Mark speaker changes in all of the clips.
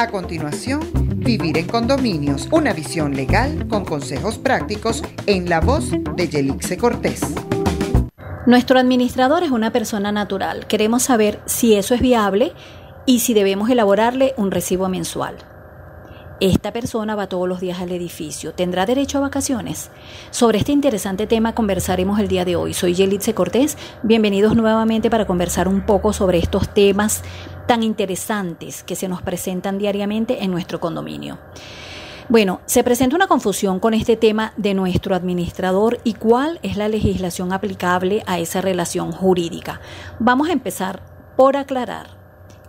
Speaker 1: A continuación, Vivir en Condominios, una visión legal con consejos prácticos en la voz de Yelixe Cortés. Nuestro administrador es una persona natural. Queremos saber si eso es viable y si debemos elaborarle un recibo mensual. Esta persona va todos los días al edificio. ¿Tendrá derecho a vacaciones? Sobre este interesante tema conversaremos el día de hoy. Soy Yelitze Cortés. Bienvenidos nuevamente para conversar un poco sobre estos temas tan interesantes que se nos presentan diariamente en nuestro condominio. Bueno, se presenta una confusión con este tema de nuestro administrador y cuál es la legislación aplicable a esa relación jurídica. Vamos a empezar por aclarar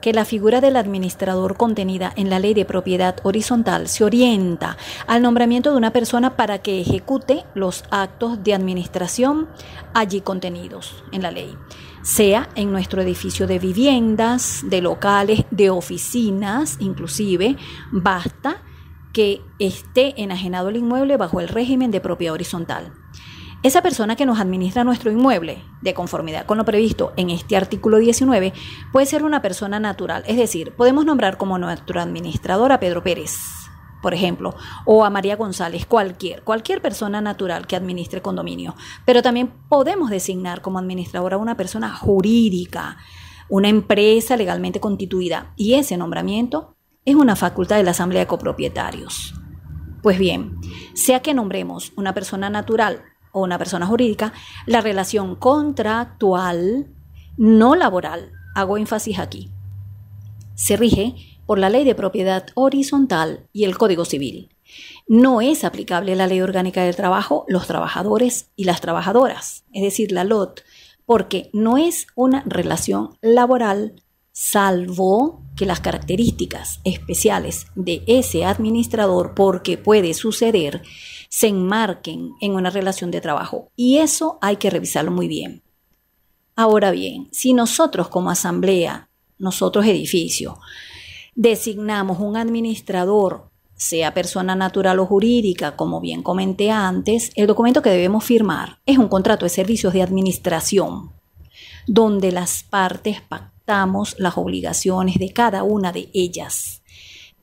Speaker 1: que la figura del administrador contenida en la ley de propiedad horizontal se orienta al nombramiento de una persona para que ejecute los actos de administración allí contenidos en la ley, sea en nuestro edificio de viviendas, de locales, de oficinas, inclusive, basta que esté enajenado el inmueble bajo el régimen de propiedad horizontal. Esa persona que nos administra nuestro inmueble, de conformidad con lo previsto en este artículo 19, puede ser una persona natural, es decir, podemos nombrar como nuestro administrador a Pedro Pérez, por ejemplo, o a María González, cualquier, cualquier persona natural que administre condominio. Pero también podemos designar como administradora a una persona jurídica, una empresa legalmente constituida, y ese nombramiento es una facultad de la Asamblea de Copropietarios. Pues bien, sea que nombremos una persona natural o una persona jurídica, la relación contractual, no laboral, hago énfasis aquí, se rige por la ley de propiedad horizontal y el Código Civil. No es aplicable la ley orgánica del trabajo, los trabajadores y las trabajadoras, es decir, la LOT, porque no es una relación laboral salvo que las características especiales de ese administrador, porque puede suceder, se enmarquen en una relación de trabajo. Y eso hay que revisarlo muy bien. Ahora bien, si nosotros como asamblea, nosotros edificio, designamos un administrador, sea persona natural o jurídica, como bien comenté antes, el documento que debemos firmar es un contrato de servicios de administración, donde las partes pactan las obligaciones de cada una de ellas,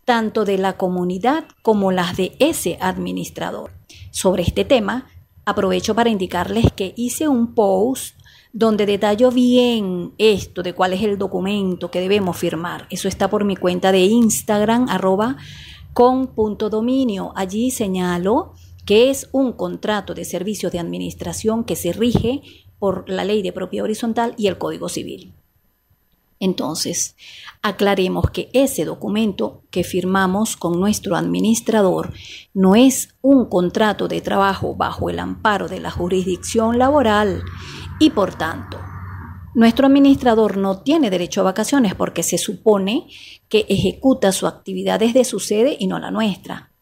Speaker 1: tanto de la comunidad como las de ese administrador. Sobre este tema, aprovecho para indicarles que hice un post donde detallo bien esto de cuál es el documento que debemos firmar. Eso está por mi cuenta de Instagram arroba con punto dominio. Allí señalo que es un contrato de servicios de administración que se rige por la ley de propiedad horizontal y el Código Civil. Entonces, aclaremos que ese documento que firmamos con nuestro administrador no es un contrato de trabajo bajo el amparo de la jurisdicción laboral y por tanto, nuestro administrador no tiene derecho a vacaciones porque se supone que ejecuta su actividad desde su sede y no la nuestra.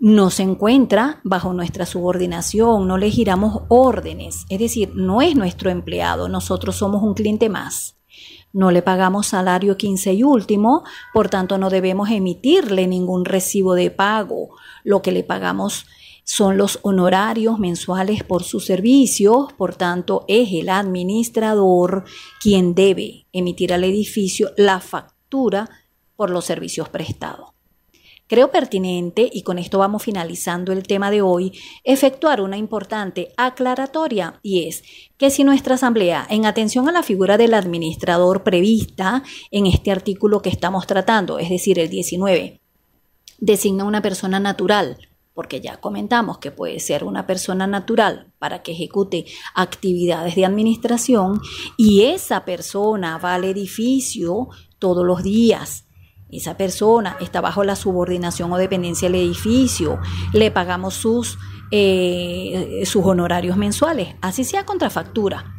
Speaker 1: No se encuentra bajo nuestra subordinación, no le giramos órdenes, es decir, no es nuestro empleado, nosotros somos un cliente más. No le pagamos salario 15 y último, por tanto no debemos emitirle ningún recibo de pago. Lo que le pagamos son los honorarios mensuales por sus servicios, por tanto es el administrador quien debe emitir al edificio la factura por los servicios prestados. Creo pertinente, y con esto vamos finalizando el tema de hoy, efectuar una importante aclaratoria, y es que si nuestra Asamblea, en atención a la figura del administrador prevista en este artículo que estamos tratando, es decir, el 19, designa una persona natural, porque ya comentamos que puede ser una persona natural para que ejecute actividades de administración y esa persona va al edificio todos los días esa persona está bajo la subordinación o dependencia del edificio, le pagamos sus, eh, sus honorarios mensuales, así sea contrafactura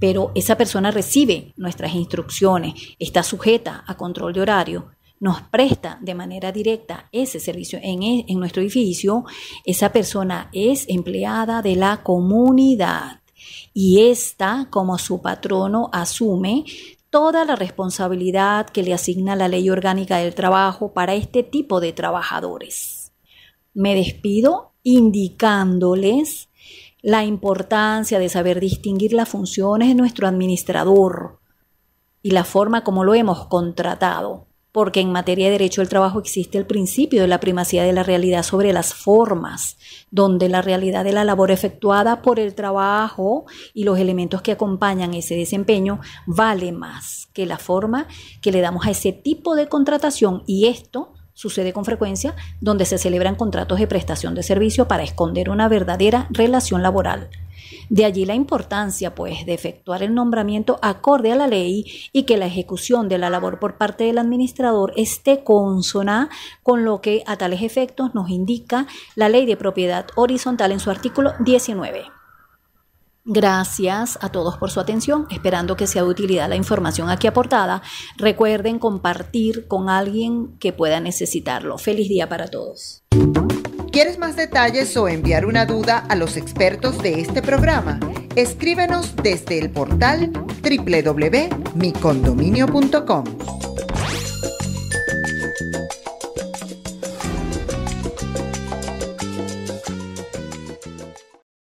Speaker 1: pero esa persona recibe nuestras instrucciones, está sujeta a control de horario, nos presta de manera directa ese servicio en, e, en, nuestro edificio, esa persona es empleada de la comunidad. Y esta, como su patrono, asume toda la responsabilidad que le asigna la ley orgánica del trabajo para este tipo de trabajadores. Me despido indicándoles la importancia de saber distinguir las funciones de nuestro administrador y la forma como lo hemos contratado porque en materia de derecho del trabajo existe el principio de la primacía de la realidad sobre las formas, donde la realidad de la labor efectuada por el trabajo y los elementos que acompañan ese desempeño vale más que la forma que le damos a ese tipo de contratación y esto sucede con frecuencia donde se celebran contratos de prestación de servicio para esconder una verdadera relación laboral de allí la importancia, pues, de efectuar el nombramiento acorde a la ley y que la ejecución de la labor por parte del administrador esté consona con lo que a tales efectos nos indica la ley de propiedad horizontal en su artículo 19. Gracias a todos por su atención, esperando que sea de utilidad la información aquí aportada. Recuerden compartir con alguien que pueda necesitarlo. Feliz día para todos. ¿Quieres más detalles o enviar una duda a los expertos de este programa? Escríbenos desde el portal www.micondominio.com.